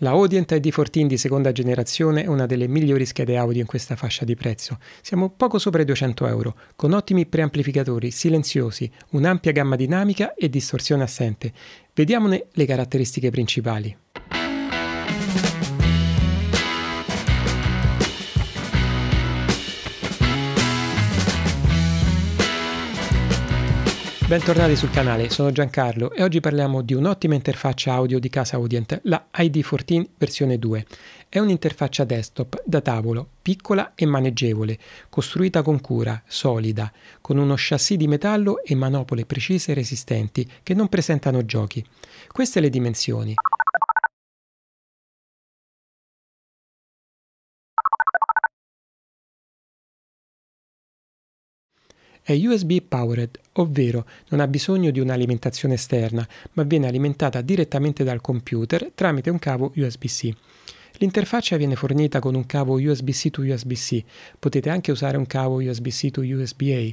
La Audient ID14 di seconda generazione è una delle migliori schede audio in questa fascia di prezzo. Siamo poco sopra i 200 euro, con ottimi preamplificatori, silenziosi, un'ampia gamma dinamica e distorsione assente. Vediamone le caratteristiche principali. Bentornati sul canale, sono Giancarlo e oggi parliamo di un'ottima interfaccia audio di casa Audient, la ID14 versione 2. È un'interfaccia desktop da tavolo, piccola e maneggevole, costruita con cura, solida, con uno chassis di metallo e manopole precise e resistenti che non presentano giochi. Queste le dimensioni. È USB powered, ovvero non ha bisogno di un'alimentazione esterna, ma viene alimentata direttamente dal computer tramite un cavo USB-C. L'interfaccia viene fornita con un cavo USB-C to USB-C, potete anche usare un cavo USB-C to USB-A,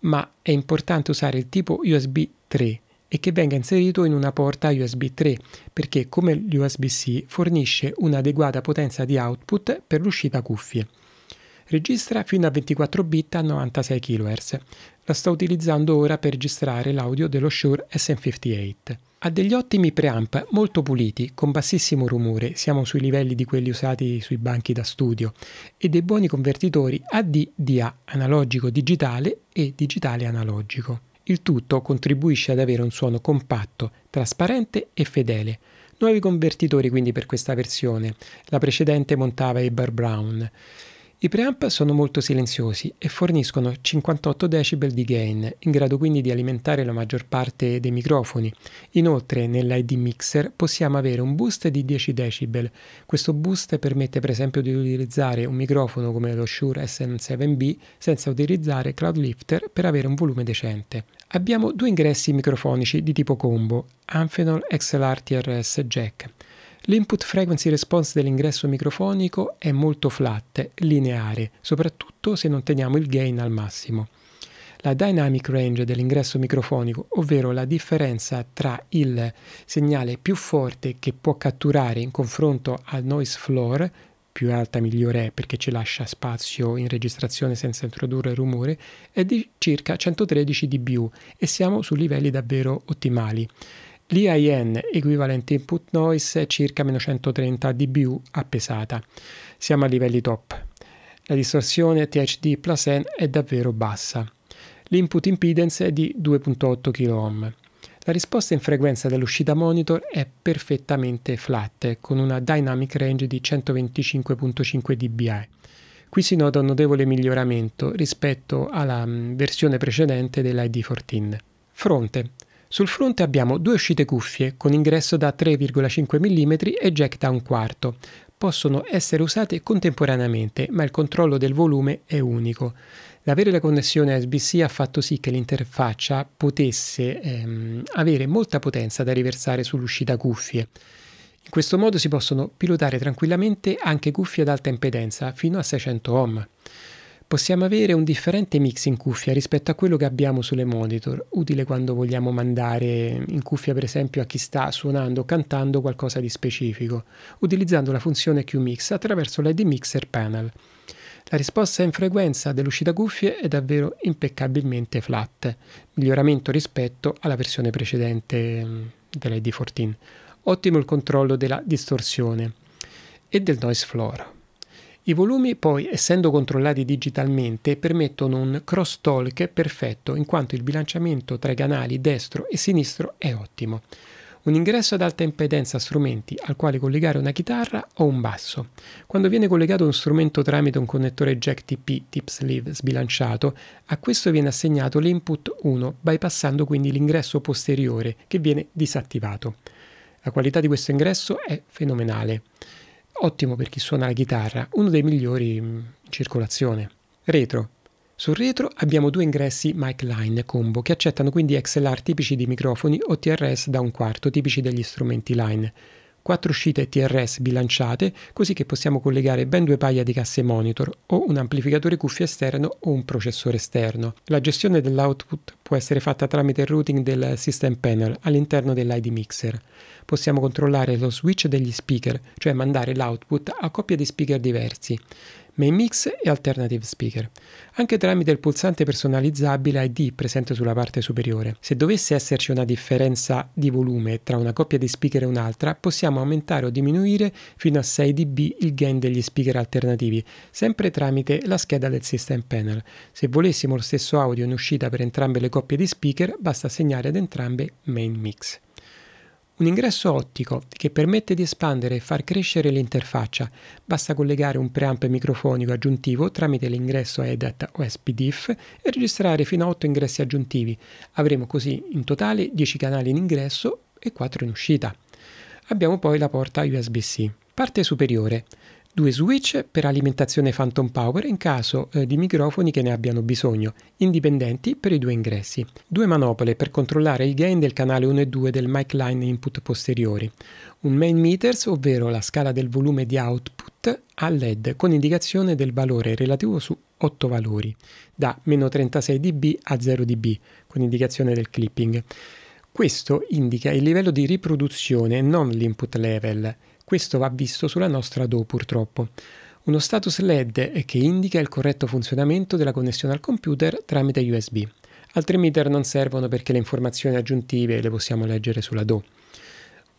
ma è importante usare il tipo USB 3 e che venga inserito in una porta USB 3 perché come l'USB-C fornisce un'adeguata potenza di output per l'uscita cuffie. Registra fino a 24 bit a 96 kHz. La sto utilizzando ora per registrare l'audio dello Shure SM58. Ha degli ottimi preamp molto puliti, con bassissimo rumore, siamo sui livelli di quelli usati sui banchi da studio, e dei buoni convertitori AD-DA, analogico digitale e digitale analogico. Il tutto contribuisce ad avere un suono compatto, trasparente e fedele. Nuovi convertitori quindi per questa versione, la precedente montava Eber Brown. I preamp sono molto silenziosi e forniscono 58 decibel di gain, in grado quindi di alimentare la maggior parte dei microfoni. Inoltre nell'ID Mixer possiamo avere un boost di 10 decibel. Questo boost permette per esempio di utilizzare un microfono come lo Shure sn 7 b senza utilizzare Cloudlifter per avere un volume decente. Abbiamo due ingressi microfonici di tipo combo, Amphenol XLR TRS Jack. L'input frequency response dell'ingresso microfonico è molto flat, lineare, soprattutto se non teniamo il gain al massimo. La dynamic range dell'ingresso microfonico, ovvero la differenza tra il segnale più forte che può catturare in confronto al noise floor, più alta migliore è perché ci lascia spazio in registrazione senza introdurre rumore, è di circa 113 dBU e siamo su livelli davvero ottimali. L'IIN equivalente input noise, è circa meno 130 dBU a pesata. Siamo a livelli top. La distorsione THD plus N è davvero bassa. L'input impedance è di 2.8 kOhm. La risposta in frequenza dell'uscita monitor è perfettamente flat, con una dynamic range di 125.5 dBi. Qui si nota un notevole miglioramento rispetto alla mm, versione precedente dell'ID14. Fronte. Sul fronte abbiamo due uscite cuffie con ingresso da 3,5 mm e jack da un quarto. Possono essere usate contemporaneamente, ma il controllo del volume è unico. L'avere la connessione USB-C ha fatto sì che l'interfaccia potesse ehm, avere molta potenza da riversare sull'uscita cuffie. In questo modo si possono pilotare tranquillamente anche cuffie ad alta impedenza fino a 600 ohm possiamo avere un differente mix in cuffia rispetto a quello che abbiamo sulle monitor, utile quando vogliamo mandare in cuffia per esempio a chi sta suonando o cantando qualcosa di specifico, utilizzando la funzione QMix attraverso l'ID Mixer Panel. La risposta in frequenza dell'uscita cuffie è davvero impeccabilmente flat, miglioramento rispetto alla versione precedente mm, dell'ID14. Ottimo il controllo della distorsione e del noise floor. I volumi poi, essendo controllati digitalmente, permettono un cross-talk perfetto in quanto il bilanciamento tra i canali destro e sinistro è ottimo. Un ingresso ad alta impedenza a strumenti al quale collegare una chitarra o un basso. Quando viene collegato uno strumento tramite un connettore jack TP tip sleeve sbilanciato, a questo viene assegnato l'input 1, bypassando quindi l'ingresso posteriore che viene disattivato. La qualità di questo ingresso è fenomenale ottimo per chi suona la chitarra, uno dei migliori mm, in circolazione. Retro. Sul retro abbiamo due ingressi Mic Line Combo che accettano quindi XLR tipici di microfoni o TRS da un quarto tipici degli strumenti Line. Quattro uscite TRS bilanciate così che possiamo collegare ben due paia di casse monitor o un amplificatore cuffia esterno o un processore esterno. La gestione dell'output può essere fatta tramite il routing del System Panel all'interno dell'ID Mixer. Possiamo controllare lo switch degli speaker, cioè mandare l'output a coppie di speaker diversi main mix e alternative speaker, anche tramite il pulsante personalizzabile ID presente sulla parte superiore. Se dovesse esserci una differenza di volume tra una coppia di speaker e un'altra, possiamo aumentare o diminuire fino a 6 dB il gain degli speaker alternativi, sempre tramite la scheda del system panel. Se volessimo lo stesso audio in uscita per entrambe le coppie di speaker, basta segnare ad entrambe main mix. Un ingresso ottico che permette di espandere e far crescere l'interfaccia. Basta collegare un preamp microfonico aggiuntivo tramite l'ingresso EDAT o SPDIF e registrare fino a 8 ingressi aggiuntivi. Avremo così in totale 10 canali in ingresso e 4 in uscita. Abbiamo poi la porta USB-C. Parte superiore due switch per alimentazione Phantom Power in caso eh, di microfoni che ne abbiano bisogno, indipendenti per i due ingressi, due manopole per controllare il gain del canale 1 e 2 del mic line input posteriori, un main meters, ovvero la scala del volume di output a LED con indicazione del valore relativo su 8 valori, da meno 36 dB a 0 dB, con indicazione del clipping. Questo indica il livello di riproduzione, non l'input level questo va visto sulla nostra Do purtroppo. Uno status LED che indica il corretto funzionamento della connessione al computer tramite USB. Altri meter non servono perché le informazioni aggiuntive le possiamo leggere sulla Do.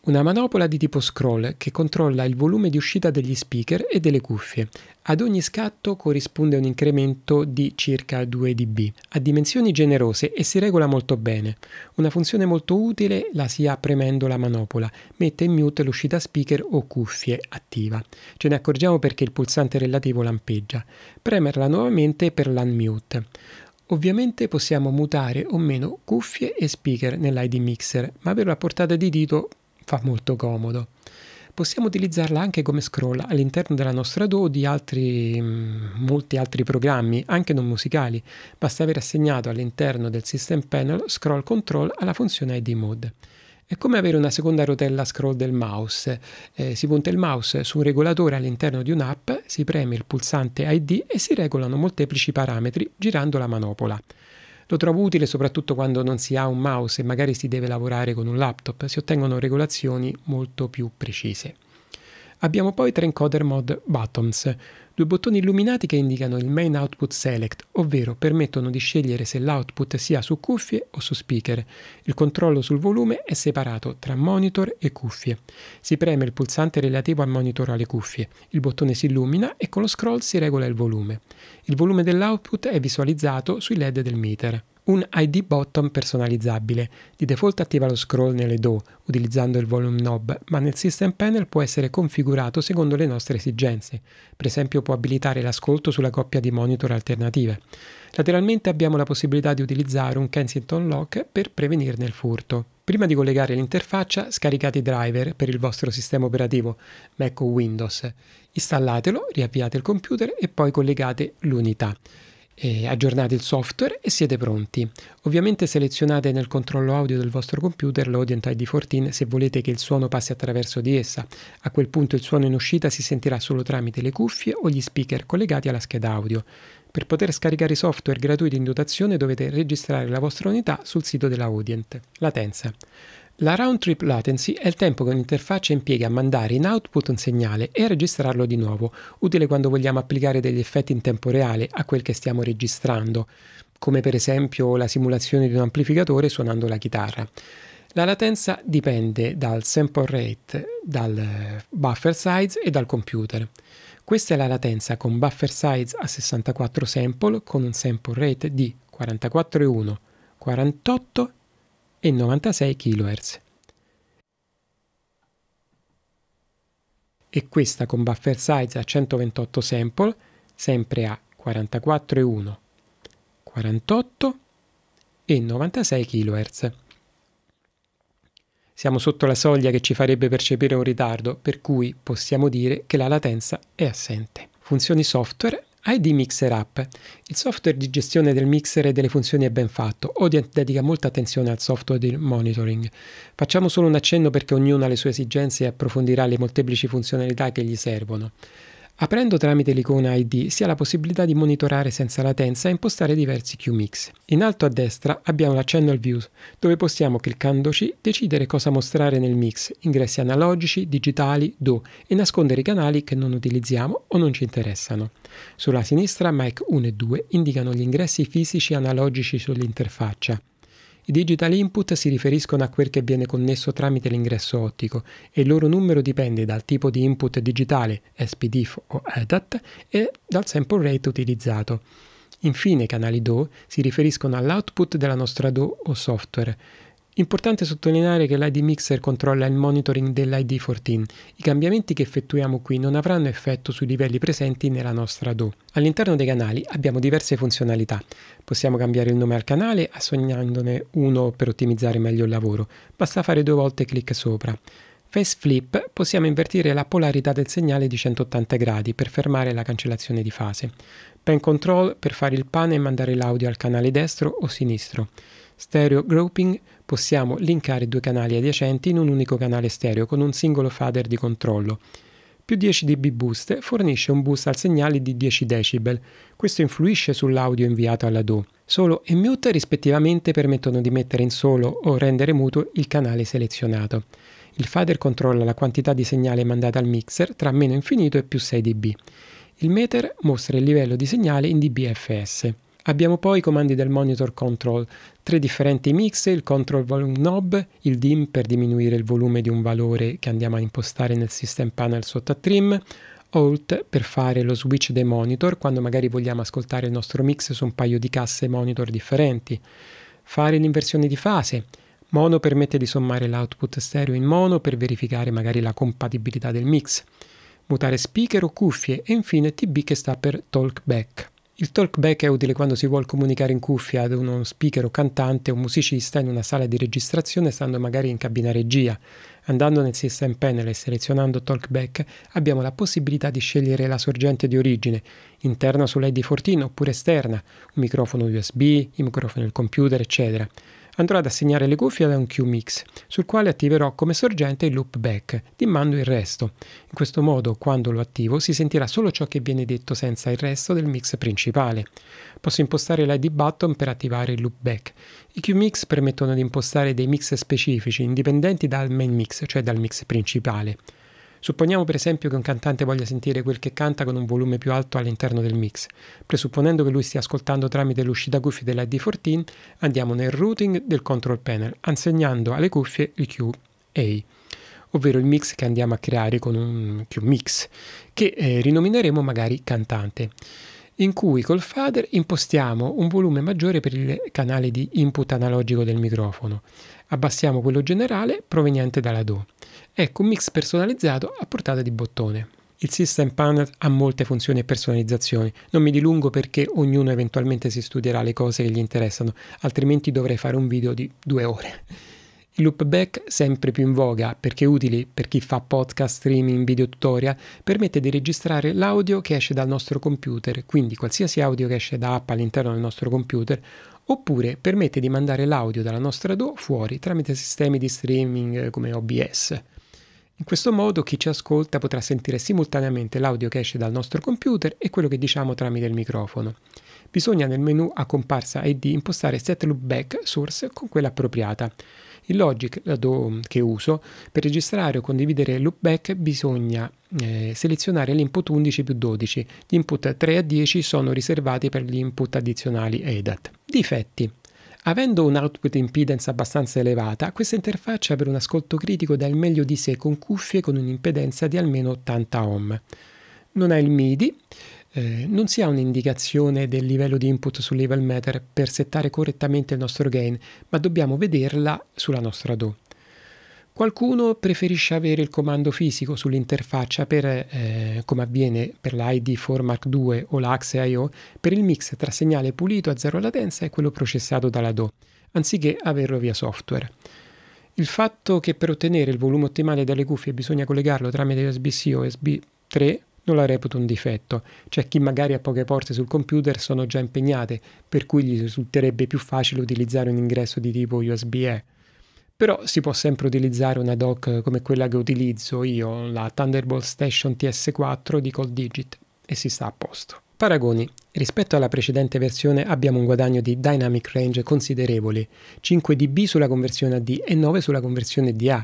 Una manopola di tipo scroll che controlla il volume di uscita degli speaker e delle cuffie. Ad ogni scatto corrisponde un incremento di circa 2 dB. Ha dimensioni generose e si regola molto bene. Una funzione molto utile la si ha premendo la manopola. Mette in mute l'uscita speaker o cuffie attiva. Ce ne accorgiamo perché il pulsante relativo lampeggia. Premerla nuovamente per l'unmute. Ovviamente possiamo mutare o meno cuffie e speaker nell'ID Mixer, ma averlo a portata di dito fa molto comodo. Possiamo utilizzarla anche come scroll all'interno della nostra DAW di altri, mm, molti altri programmi, anche non musicali. Basta aver assegnato all'interno del System Panel Scroll Control alla funzione ID Mode. È come avere una seconda rotella scroll del mouse. Eh, si punta il mouse su un regolatore all'interno di un'app, si preme il pulsante ID e si regolano molteplici parametri girando la manopola. Lo trovo utile soprattutto quando non si ha un mouse e magari si deve lavorare con un laptop, si ottengono regolazioni molto più precise. Abbiamo poi tre encoder mod Buttons, due bottoni illuminati che indicano il Main Output Select, ovvero permettono di scegliere se l'output sia su cuffie o su speaker. Il controllo sul volume è separato tra monitor e cuffie. Si preme il pulsante relativo al monitor alle cuffie, il bottone si illumina e con lo scroll si regola il volume. Il volume dell'output è visualizzato sui LED del meter un ID bottom personalizzabile. Di default attiva lo scroll nelle DO utilizzando il volume knob, ma nel system panel può essere configurato secondo le nostre esigenze. Per esempio può abilitare l'ascolto sulla coppia di monitor alternative. Lateralmente abbiamo la possibilità di utilizzare un Kensington Lock per prevenirne il furto. Prima di collegare l'interfaccia scaricate i driver per il vostro sistema operativo Mac o Windows. Installatelo, riavviate il computer e poi collegate l'unità. E aggiornate il software e siete pronti. Ovviamente selezionate nel controllo audio del vostro computer l'Audient ID14 se volete che il suono passi attraverso di essa. A quel punto il suono in uscita si sentirà solo tramite le cuffie o gli speaker collegati alla scheda audio. Per poter scaricare i software gratuiti in dotazione dovete registrare la vostra unità sul sito della Audient. Latenza. La round trip latency è il tempo che un'interfaccia impiega a mandare in output un segnale e a registrarlo di nuovo, utile quando vogliamo applicare degli effetti in tempo reale a quel che stiamo registrando, come per esempio la simulazione di un amplificatore suonando la chitarra. La latenza dipende dal sample rate, dal buffer size e dal computer. Questa è la latenza con buffer size a 64 sample con un sample rate di 44,1, 48 e 96 kHz. E questa con buffer size a 128 sample, sempre a 44,1, 48 e 96 kHz. Siamo sotto la soglia che ci farebbe percepire un ritardo, per cui possiamo dire che la latenza è assente. Funzioni software ID Mixer App. Il software di gestione del mixer e delle funzioni è ben fatto. Odient dedica molta attenzione al software di monitoring. Facciamo solo un accenno perché ognuno ha le sue esigenze e approfondirà le molteplici funzionalità che gli servono. Aprendo tramite l'icona ID si ha la possibilità di monitorare senza latenza e impostare diversi QMix. In alto a destra abbiamo la Channel View, dove possiamo cliccandoci decidere cosa mostrare nel mix, ingressi analogici, digitali, DO e nascondere i canali che non utilizziamo o non ci interessano. Sulla sinistra mic 1 e 2 indicano gli ingressi fisici analogici sull'interfaccia. I digital input si riferiscono a quel che viene connesso tramite l'ingresso ottico e il loro numero dipende dal tipo di input digitale SPDIF o ETAT e dal sample rate utilizzato. Infine i canali DO si riferiscono all'output della nostra DO o software. Importante sottolineare che l'ID Mixer controlla il monitoring dell'ID14. I cambiamenti che effettuiamo qui non avranno effetto sui livelli presenti nella nostra DO. All'interno dei canali abbiamo diverse funzionalità. Possiamo cambiare il nome al canale assegnandone uno per ottimizzare meglio il lavoro. Basta fare due volte clic sopra. Face flip possiamo invertire la polarità del segnale di 180 gradi per fermare la cancellazione di fase. Pen control per fare il pane e mandare l'audio al canale destro o sinistro stereo grouping possiamo linkare due canali adiacenti in un unico canale stereo con un singolo fader di controllo. Più 10 dB boost fornisce un boost al segnale di 10 dB. Questo influisce sull'audio inviato alla DO. Solo e mute rispettivamente permettono di mettere in solo o rendere muto il canale selezionato. Il fader controlla la quantità di segnale mandata al mixer tra meno infinito e più 6 dB. Il meter mostra il livello di segnale in dBFS. Abbiamo poi i comandi del monitor control, tre differenti mix, il control volume knob, il dim per diminuire il volume di un valore che andiamo a impostare nel system panel sotto a trim, alt per fare lo switch dei monitor quando magari vogliamo ascoltare il nostro mix su un paio di casse monitor differenti, fare l'inversione di fase, mono permette di sommare l'output stereo in mono per verificare magari la compatibilità del mix, mutare speaker o cuffie e infine TB che sta per talkback. Il talkback è utile quando si vuole comunicare in cuffia ad uno speaker o cantante o musicista in una sala di registrazione stando magari in cabina regia. Andando nel system panel e selezionando talkback abbiamo la possibilità di scegliere la sorgente di origine, interna sull'ID14 oppure esterna, un microfono USB, il microfono del computer, eccetera andrò ad assegnare le cuffie ad un QMix, sul quale attiverò come sorgente il loopback, back, dimmando il resto. In questo modo, quando lo attivo, si sentirà solo ciò che viene detto senza il resto del mix principale. Posso impostare l'ID button per attivare il loopback. back. I QMix permettono di impostare dei mix specifici, indipendenti dal main mix, cioè dal mix principale. Supponiamo per esempio che un cantante voglia sentire quel che canta con un volume più alto all'interno del mix. Presupponendo che lui stia ascoltando tramite l'uscita cuffie dell'ID14, andiamo nel routing del control panel, assegnando alle cuffie il QA ovvero il mix che andiamo a creare con un QMix, che eh, rinomineremo magari cantante, in cui col fader impostiamo un volume maggiore per il canale di input analogico del microfono, abbassiamo quello generale proveniente dalla DO. Ecco, un mix personalizzato a portata di bottone. Il System Panel ha molte funzioni e personalizzazioni, non mi dilungo perché ognuno eventualmente si studierà le cose che gli interessano, altrimenti dovrei fare un video di due ore. Il loopback, sempre più in voga perché utile per chi fa podcast, streaming, video tutorial, permette di registrare l'audio che esce dal nostro computer, quindi qualsiasi audio che esce da app all'interno del nostro computer, oppure permette di mandare l'audio dalla nostra DO fuori tramite sistemi di streaming eh, come OBS. In questo modo chi ci ascolta potrà sentire simultaneamente l'audio che esce dal nostro computer e quello che diciamo tramite il microfono. Bisogna nel menu a comparsa ID impostare set loopback source con quella appropriata. In logic che uso per registrare o condividere loopback bisogna eh, selezionare l'input 11 più 12. Gli input 3 a 10 sono riservati per gli input addizionali EDAT. Difetti. Avendo un output impedance abbastanza elevata, questa interfaccia per un ascolto critico dà il meglio di sé con cuffie con un'impedenza di almeno 80 ohm. Non ha il MIDI, eh, non si ha un'indicazione del livello di input sul level meter per settare correttamente il nostro gain, ma dobbiamo vederla sulla nostra DO. Qualcuno preferisce avere il comando fisico sull'interfaccia per, eh, come avviene per la ID 4 Mark II o la Axe IO, per il mix tra segnale pulito a zero latenza e quello processato dalla DO, anziché averlo via software. Il fatto che per ottenere il volume ottimale dalle cuffie bisogna collegarlo tramite USB-C o USB 3 non la reputo un difetto. C'è chi magari ha poche porte sul computer sono già impegnate, per cui gli risulterebbe più facile utilizzare un ingresso di tipo USB-E però si può sempre utilizzare una dock come quella che utilizzo io, la Thunderbolt Station TS4 di Cold Digit, e si sta a posto. Paragoni. Rispetto alla precedente versione abbiamo un guadagno di dynamic range considerevole, 5 dB sulla conversione a D e 9 sulla conversione DA,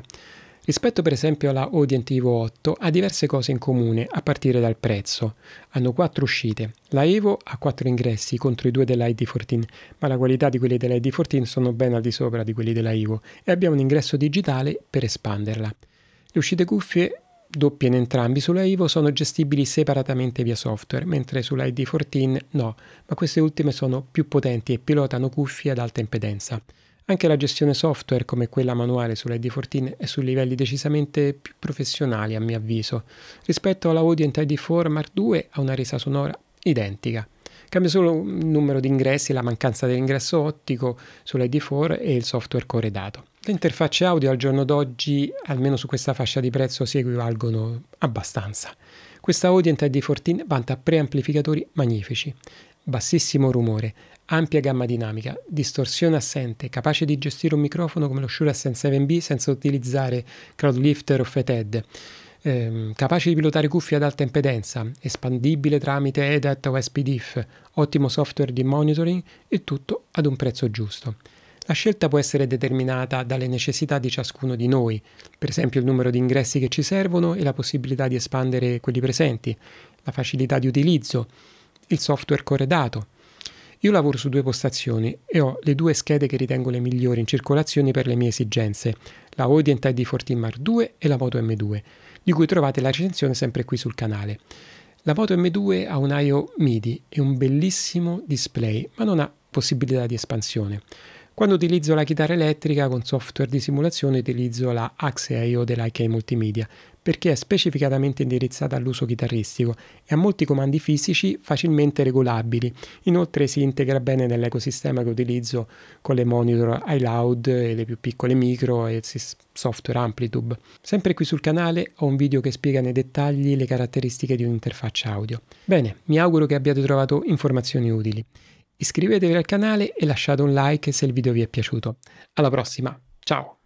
Rispetto per esempio alla Audient Evo 8 ha diverse cose in comune a partire dal prezzo. Hanno quattro uscite. La Evo ha quattro ingressi contro i due dell'ID14, ma la qualità di quelli dell'ID14 sono ben al di sopra di quelli della Evo e abbiamo un ingresso digitale per espanderla. Le uscite cuffie doppie in entrambi sulla Evo sono gestibili separatamente via software, mentre sulla ID14 no, ma queste ultime sono più potenti e pilotano cuffie ad alta impedenza. Anche la gestione software come quella manuale sull'ID14 è su livelli decisamente più professionali a mio avviso. Rispetto alla Audient ID4 Mark II ha una resa sonora identica. Cambia solo il numero di ingressi, la mancanza dell'ingresso ottico sull'ID4 e il software corredato. Le interfacce audio al giorno d'oggi, almeno su questa fascia di prezzo, si equivalgono abbastanza. Questa Audient ID14 vanta preamplificatori magnifici bassissimo rumore, ampia gamma dinamica, distorsione assente, capace di gestire un microfono come lo Shure sn 7 b senza utilizzare crowdlifter o feted, ehm, capace di pilotare cuffie ad alta impedenza, espandibile tramite EDAT o SPDIF, ottimo software di monitoring e tutto ad un prezzo giusto. La scelta può essere determinata dalle necessità di ciascuno di noi, per esempio il numero di ingressi che ci servono e la possibilità di espandere quelli presenti, la facilità di utilizzo, il software corredato. Io lavoro su due postazioni e ho le due schede che ritengo le migliori in circolazione per le mie esigenze, la Audient ID 14 Mark II e la Moto M2, di cui trovate la recensione sempre qui sul canale. La Moto M2 ha un I.O. MIDI e un bellissimo display, ma non ha possibilità di espansione. Quando utilizzo la chitarra elettrica con software di simulazione utilizzo la Axe IO dell'IK Multimedia, perché è specificatamente indirizzata all'uso chitarristico e ha molti comandi fisici facilmente regolabili. Inoltre si integra bene nell'ecosistema che utilizzo con le monitor iLoud e le più piccole micro e il software Amplitude. Sempre qui sul canale ho un video che spiega nei dettagli le caratteristiche di un'interfaccia audio. Bene, mi auguro che abbiate trovato informazioni utili. Iscrivetevi al canale e lasciate un like se il video vi è piaciuto. Alla prossima, ciao!